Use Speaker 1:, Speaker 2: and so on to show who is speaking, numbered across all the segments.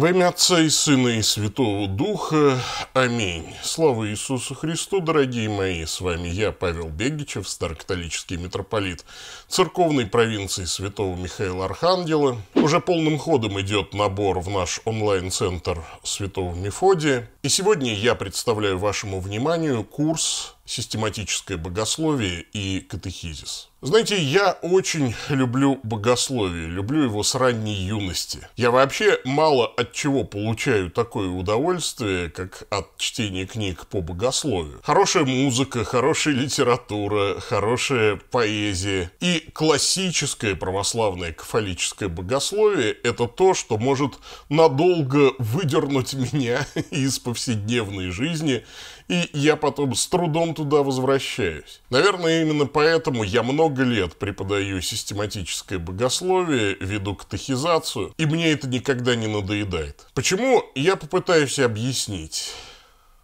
Speaker 1: Во имя Отца и Сына и Святого Духа. Аминь. Слава Иисусу Христу, дорогие мои. С вами я, Павел Бегичев, старокатолический митрополит церковной провинции Святого Михаила Архангела. Уже полным ходом идет набор в наш онлайн-центр Святого Мефодия. И сегодня я представляю вашему вниманию курс «Систематическое богословие и катехизис». Знаете, я очень люблю богословие, люблю его с ранней юности. Я вообще мало от чего получаю такое удовольствие, как от чтения книг по богословию. Хорошая музыка, хорошая литература, хорошая поэзия. И классическое православное кафолическое богословие – это то, что может надолго выдернуть меня из повседневности повседневной жизни, и я потом с трудом туда возвращаюсь. Наверное, именно поэтому я много лет преподаю систематическое богословие, веду катехизацию, и мне это никогда не надоедает. Почему? Я попытаюсь объяснить.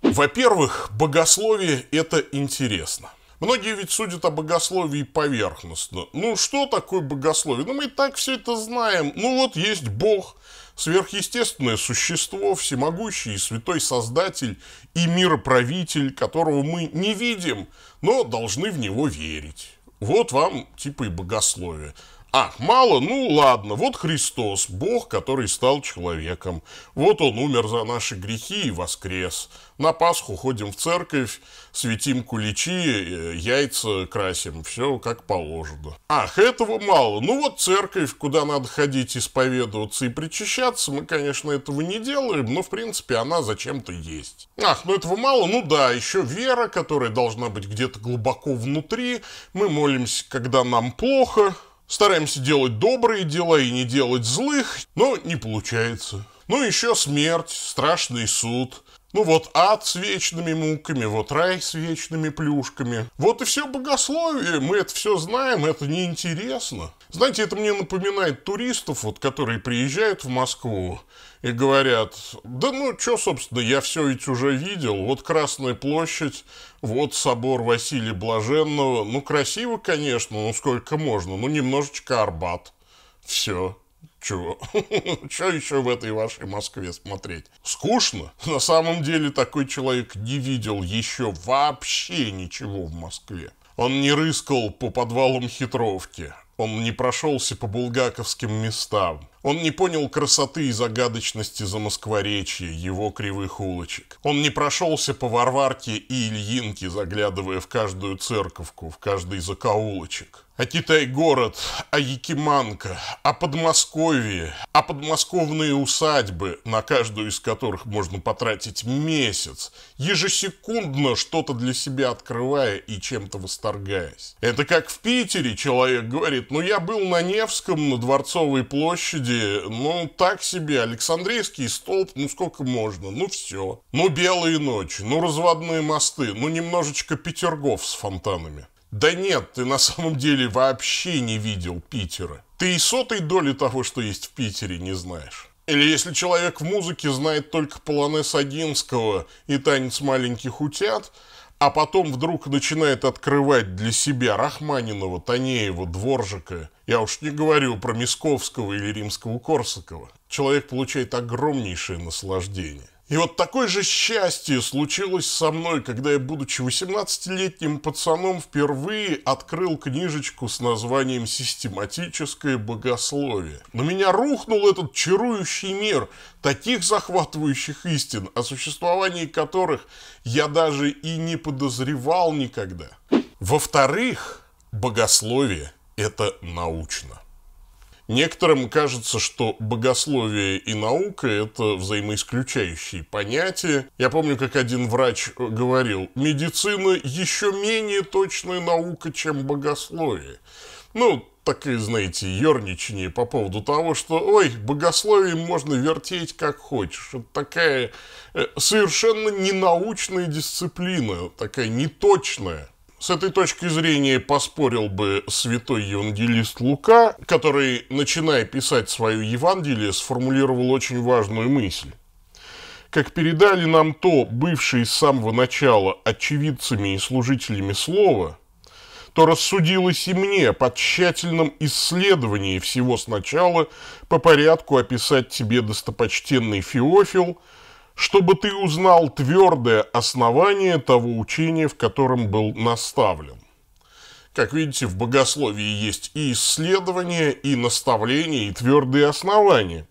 Speaker 1: Во-первых, богословие – это интересно. Многие ведь судят о богословии поверхностно. Ну, что такое богословие? Ну, мы и так все это знаем. Ну, вот есть Бог – Сверхъестественное существо, всемогущий и святой создатель и мироправитель, которого мы не видим, но должны в него верить. Вот вам типа и богословие. Ах, мало? Ну ладно, вот Христос, Бог, который стал человеком. Вот Он умер за наши грехи и воскрес. На Пасху ходим в церковь, светим куличи, э, яйца красим, все как положено. Ах, этого мало. Ну вот церковь, куда надо ходить, исповедоваться и причащаться, мы, конечно, этого не делаем, но, в принципе, она зачем-то есть. Ах, ну этого мало? Ну да, еще вера, которая должна быть где-то глубоко внутри. Мы молимся, когда нам плохо, Стараемся делать добрые дела и не делать злых, но не получается. Ну еще смерть, страшный суд, ну вот ад с вечными муками, вот рай с вечными плюшками. Вот и все богословие, мы это все знаем, это неинтересно. Знаете, это мне напоминает туристов, вот, которые приезжают в Москву и говорят, да ну что, собственно, я все ведь уже видел, вот Красная площадь, вот собор Василия Блаженного, ну красиво, конечно, ну сколько можно, ну немножечко Арбат, все. Чего? Что еще в этой вашей Москве смотреть? Скучно? На самом деле такой человек не видел еще вообще ничего в Москве. Он не рыскал по подвалам хитровки, он не прошелся по булгаковским местам, он не понял красоты и загадочности за москворечье его кривых улочек. Он не прошелся по Варварке и Ильинке, заглядывая в каждую церковку, в каждый закоулочек. А Китай-город, а Якиманка, а Подмосковье, а подмосковные усадьбы, на каждую из которых можно потратить месяц, ежесекундно что-то для себя открывая и чем-то восторгаясь. Это как в Питере человек говорит, ну я был на Невском, на Дворцовой площади, люди, ну, так себе, Александрийский столб, ну, сколько можно, ну, все. Ну, белые ночи, ну, разводные мосты, ну, немножечко Петергоф с фонтанами. Да нет, ты на самом деле вообще не видел Питера. Ты и сотой доли того, что есть в Питере, не знаешь. Или если человек в музыке знает только полонез Огинского и танец маленьких утят, а потом вдруг начинает открывать для себя Рахманинова, Танеева, Дворжика, я уж не говорю про Мисковского или Римского-Корсакова, человек получает огромнейшее наслаждение. И вот такое же счастье случилось со мной, когда я, будучи 18-летним пацаном, впервые открыл книжечку с названием «Систематическое богословие». На меня рухнул этот чарующий мир таких захватывающих истин, о существовании которых я даже и не подозревал никогда. Во-вторых, богословие – это научно. Некоторым кажется, что богословие и наука – это взаимоисключающие понятия. Я помню, как один врач говорил, медицина еще менее точная наука, чем богословие. Ну, такие, знаете, ерничание по поводу того, что, ой, богословие можно вертеть как хочешь. Это такая э, совершенно ненаучная дисциплина, такая неточная. С этой точки зрения поспорил бы святой евангелист Лука, который, начиная писать свое Евангелие, сформулировал очень важную мысль. Как передали нам то, бывшие с самого начала очевидцами и служителями слова, то рассудилось и мне по тщательном исследовании всего сначала по порядку описать тебе, достопочтенный Феофил, чтобы ты узнал твердое основание того учения, в котором был наставлен. Как видите, в богословии есть и исследования, и наставление, и твердые основания.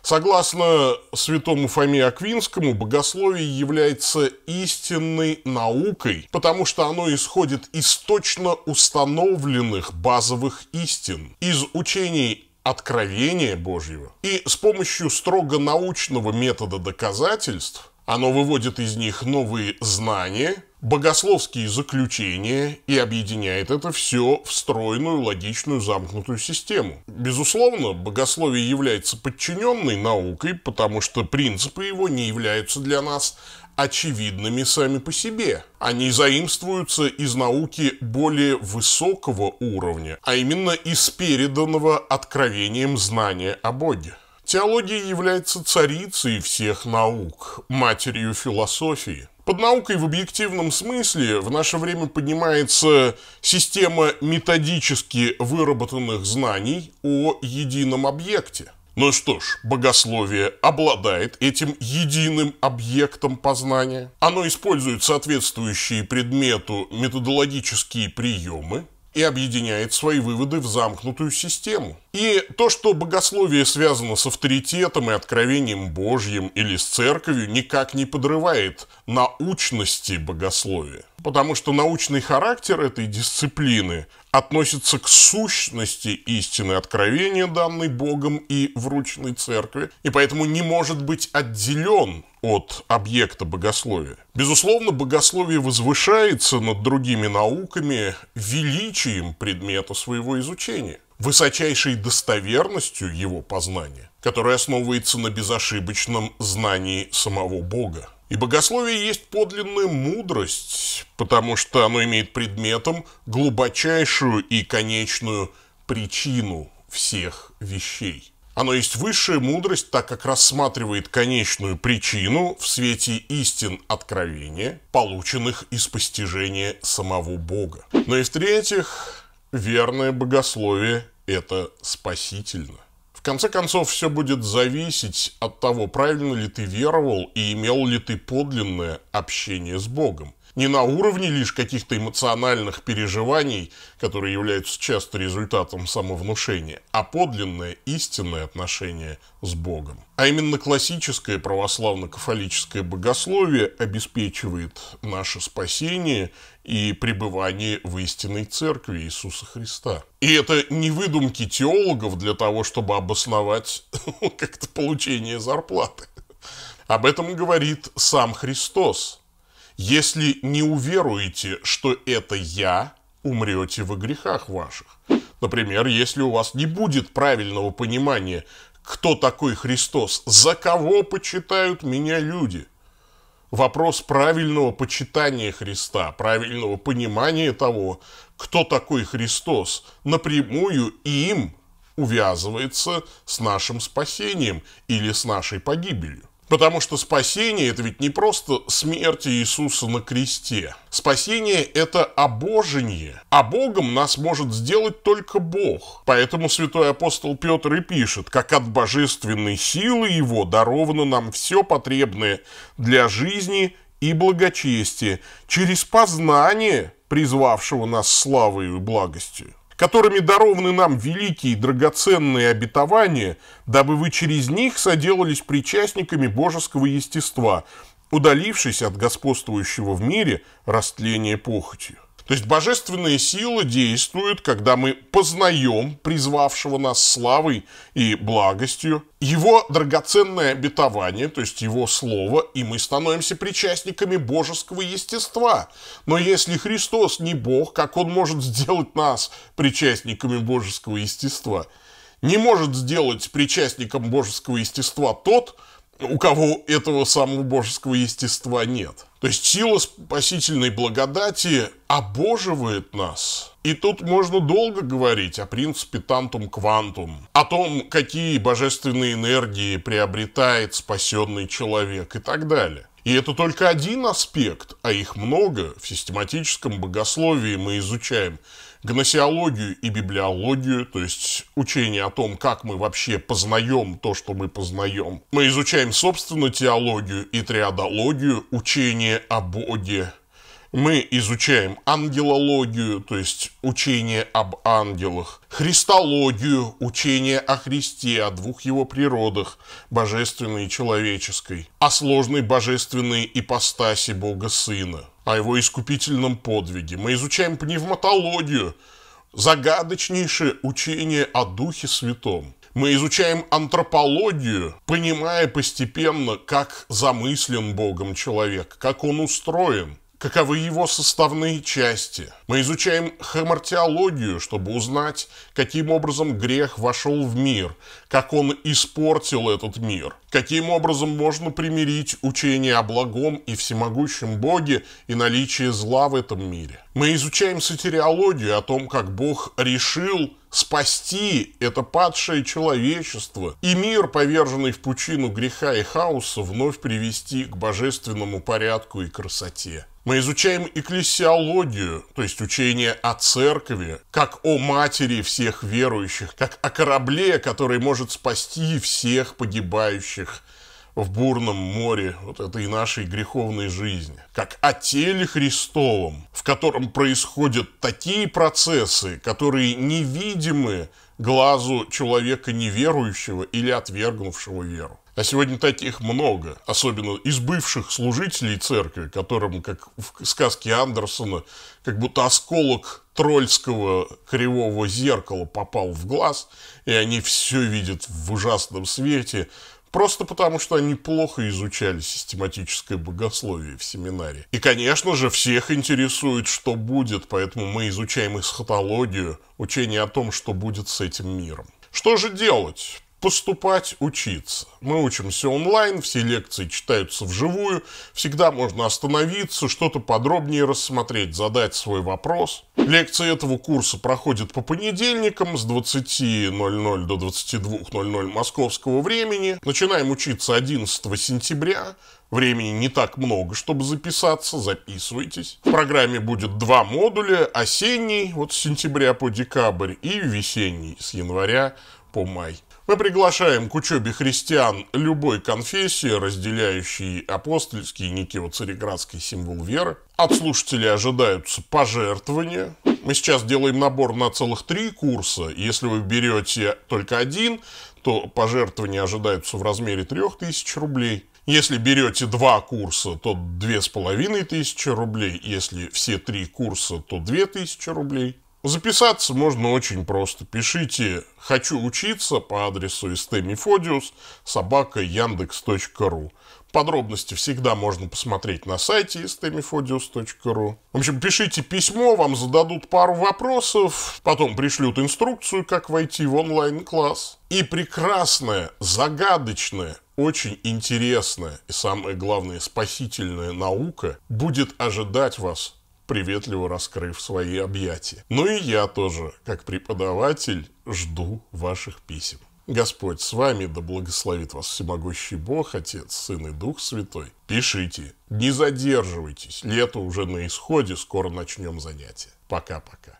Speaker 1: Согласно святому Фоме Аквинскому, богословие является истинной наукой, потому что оно исходит из точно установленных базовых истин, из учений откровения Божьего. И с помощью строго научного метода доказательств оно выводит из них новые знания, богословские заключения и объединяет это все в стройную, логичную, замкнутую систему. Безусловно, богословие является подчиненной наукой, потому что принципы его не являются для нас очевидными сами по себе. Они заимствуются из науки более высокого уровня, а именно из переданного откровением знания о Боге. Теология является царицей всех наук, матерью философии. Под наукой в объективном смысле в наше время поднимается система методически выработанных знаний о едином объекте – ну что ж, богословие обладает этим единым объектом познания. Оно использует соответствующие предмету методологические приемы и объединяет свои выводы в замкнутую систему, и то, что богословие связано с авторитетом и откровением Божьим или с церковью, никак не подрывает научности богословия. Потому что научный характер этой дисциплины относится к сущности истины откровения, данной Богом и врученной церкви, и поэтому не может быть отделен от объекта богословия. Безусловно, богословие возвышается над другими науками величием предмета своего изучения высочайшей достоверностью его познания, которое основывается на безошибочном знании самого Бога. И богословие есть подлинная мудрость, потому что оно имеет предметом глубочайшую и конечную причину всех вещей. Оно есть высшая мудрость, так как рассматривает конечную причину в свете истин откровения, полученных из постижения самого Бога. Но и в-третьих, верное богословие это спасительно. В конце концов, все будет зависеть от того, правильно ли ты веровал и имел ли ты подлинное общение с Богом не на уровне лишь каких-то эмоциональных переживаний, которые являются часто результатом самовнушения, а подлинное, истинное отношение с Богом. А именно классическое православно-кафолическое богословие обеспечивает наше спасение и пребывание в истинной церкви Иисуса Христа. И это не выдумки теологов для того, чтобы обосновать как-то получение зарплаты. Об этом говорит сам Христос. Если не уверуете, что это я, умрете во грехах ваших. Например, если у вас не будет правильного понимания, кто такой Христос, за кого почитают меня люди. Вопрос правильного почитания Христа, правильного понимания того, кто такой Христос, напрямую им увязывается с нашим спасением или с нашей погибелью. Потому что спасение – это ведь не просто смерть Иисуса на кресте. Спасение – это обожение. А Богом нас может сделать только Бог. Поэтому святой апостол Петр и пишет, как от божественной силы Его даровано нам все потребное для жизни и благочестия через познание призвавшего нас славою и благостью которыми дарованы нам великие и драгоценные обетования, дабы вы через них соделались причастниками божеского естества, удалившись от господствующего в мире растления похотью. То есть божественная сила действует, когда мы познаем призвавшего нас славой и благостью, его драгоценное обетование, то есть его слово, и мы становимся причастниками божеского естества. Но если Христос не Бог, как он может сделать нас причастниками божеского естества? Не может сделать причастником божеского естества тот, у кого этого самого божеского естества нет. То есть сила спасительной благодати обоживает нас. И тут можно долго говорить о принципе тантум квантум, о том, какие божественные энергии приобретает спасенный человек и так далее. И это только один аспект, а их много. В систематическом богословии мы изучаем гносеологию и библиологию, то есть учение о том, как мы вообще познаем то, что мы познаем. Мы изучаем собственную теологию и триадологию, учение о Боге. Мы изучаем ангелологию, то есть учение об ангелах, христологию, учение о Христе, о двух его природах, божественной и человеческой, о сложной божественной ипостаси Бога Сына о его искупительном подвиге. Мы изучаем пневматологию, загадочнейшее учение о Духе Святом. Мы изучаем антропологию, понимая постепенно, как замыслен Богом человек, как он устроен, каковы его составные части. Мы изучаем хомартиологию, чтобы узнать, каким образом грех вошел в мир, как он испортил этот мир, каким образом можно примирить учение о благом и всемогущем Боге и наличие зла в этом мире. Мы изучаем сатириологию о том, как Бог решил спасти это падшее человечество и мир, поверженный в пучину греха и хаоса, вновь привести к божественному порядку и красоте. Мы изучаем экклесиологию, то есть учение о церкви, как о матери всех верующих, как о корабле, который может спасти всех погибающих в бурном море вот этой нашей греховной жизни, как о теле Христовом, в котором происходят такие процессы, которые невидимы глазу человека неверующего или отвергнувшего веру. А сегодня таких много, особенно из бывших служителей церкви, которым, как в сказке Андерсона, как будто осколок трольского кривого зеркала попал в глаз, и они все видят в ужасном свете, просто потому что они плохо изучали систематическое богословие в семинаре. И, конечно же, всех интересует, что будет, поэтому мы изучаем эсхатологию, учение о том, что будет с этим миром. Что же делать? поступать, учиться. Мы учимся онлайн, все лекции читаются вживую, всегда можно остановиться, что-то подробнее рассмотреть, задать свой вопрос. Лекции этого курса проходят по понедельникам с 20.00 до 22.00 московского времени. Начинаем учиться 11 сентября. Времени не так много, чтобы записаться, записывайтесь. В программе будет два модуля, осенний, вот с сентября по декабрь, и весенний, с января по май. Мы приглашаем к учебе христиан любой конфессии, разделяющей апостольский Никево-Цареградский символ веры. От слушателей ожидаются пожертвования. Мы сейчас делаем набор на целых три курса. Если вы берете только один, то пожертвования ожидаются в размере 3000 рублей. Если берете два курса, то две с половиной тысячи рублей. Если все три курса, то две тысячи рублей. Записаться можно очень просто. Пишите «Хочу учиться» по адресу stmifodius собака яндекс.ру. Подробности всегда можно посмотреть на сайте stmifodius.ru. В общем, пишите письмо, вам зададут пару вопросов, потом пришлют инструкцию, как войти в онлайн-класс. И прекрасная, загадочная, очень интересная и, самое главное, спасительная наука будет ожидать вас приветливо раскрыв свои объятия. «Ну и я тоже, как преподаватель, жду ваших писем». Господь с вами, да благословит вас всемогущий Бог, Отец, Сын и Дух Святой. Пишите, не задерживайтесь, лето уже на исходе, скоро начнем занятия. Пока-пока.